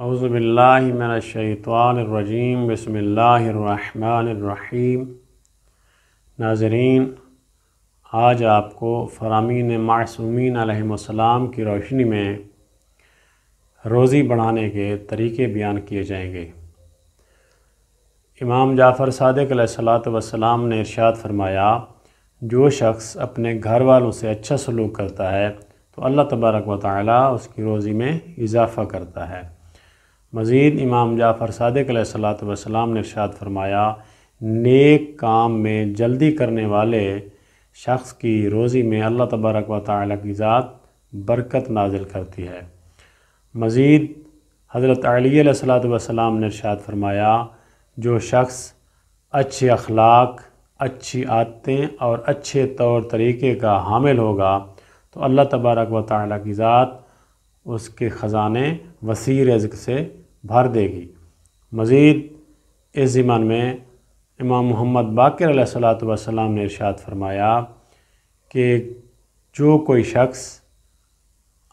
اعوذ باللہ من الشیطان الرجیم بسم اللہ الرحمن الرحیم ناظرین آج آپ کو فرامین معصومین علیہ السلام کی روشنی میں روزی بڑھانے کے طریقے بیان کیے جائیں گے امام جعفر صادق علیہ السلاۃ والسلام نے ارشاد فرمایا جو شخص اپنے گھر والوں سے اچھا سلوک کرتا ہے تو اللہ تبارک و تعالی اس کی روزی میں اضافہ کرتا ہے مزید امام جعفر صادق علیہ السلاۃ سلام نے ارشاد فرمایا نیک کام میں جلدی کرنے والے شخص کی روزی میں اللہ تبارک و تعالیٰ کی ذات برکت نازل کرتی ہے مزید حضرت علی علیہ السلاۃ و نے ارشاد فرمایا جو شخص اچھے اخلاق اچھی عادتیں اور اچھے طور طریقے کا حامل ہوگا تو اللہ تبارک و تعالیٰ کی ذات اس کے خزانے وسیع رزق سے بھر دے گی مزید اس زمان میں امام محمد باقر علیہ السّلات والسلام نے ارشاد فرمایا کہ جو کوئی شخص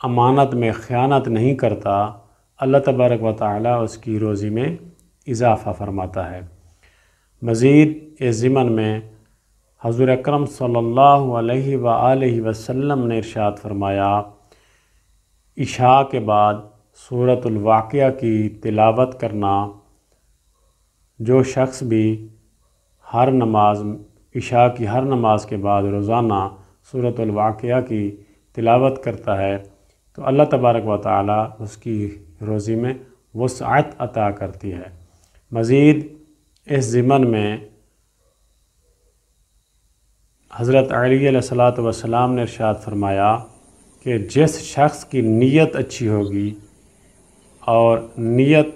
امانت میں خیانت نہیں کرتا اللہ تبارک و تعالی اس کی روزی میں اضافہ فرماتا ہے مزید اس ضمن میں حضور اکرم صلی اللہ علیہ و وسلم نے ارشاد فرمایا عشاء کے بعد صورت الواقعہ کی تلاوت کرنا جو شخص بھی ہر نماز عشاء کی ہر نماز کے بعد روزانہ صورت الواقعہ کی تلاوت کرتا ہے تو اللہ تبارک و تعالیٰ اس کی روزی میں وسعت عطا کرتی ہے مزید اس ضمن میں حضرت علی علیہ والسلام نے ارشاد فرمایا کہ جس شخص کی نیت اچھی ہوگی اور نیت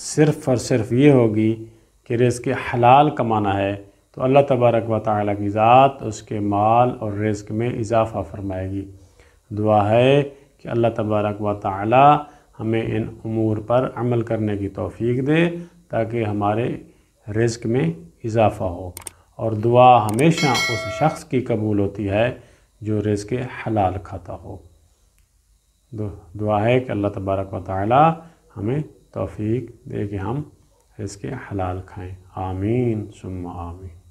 صرف اور صرف یہ ہوگی کہ رزق حلال کمانا ہے تو اللہ تبارک و تعالیٰ کی ذات اس کے مال اور رزق میں اضافہ فرمائے گی دعا ہے کہ اللہ تبارک و تعالیٰ ہمیں ان امور پر عمل کرنے کی توفیق دے تاکہ ہمارے رزق میں اضافہ ہو اور دعا ہمیشہ اس شخص کی قبول ہوتی ہے جو رزق حلال کھاتا ہو دعا ہے کہ اللہ تبارک و تعالی ہمیں توفیق دے کہ ہم اس کے حلال کھائیں آمین سم آمین